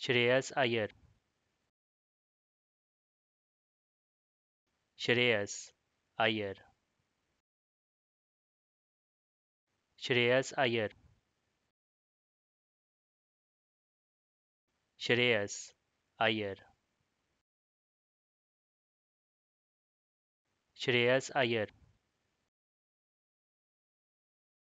Shreyas Iyer. Shreyas Iyer. Shreyas Iyer. Shreyas Iyer. Shreyas Iyer.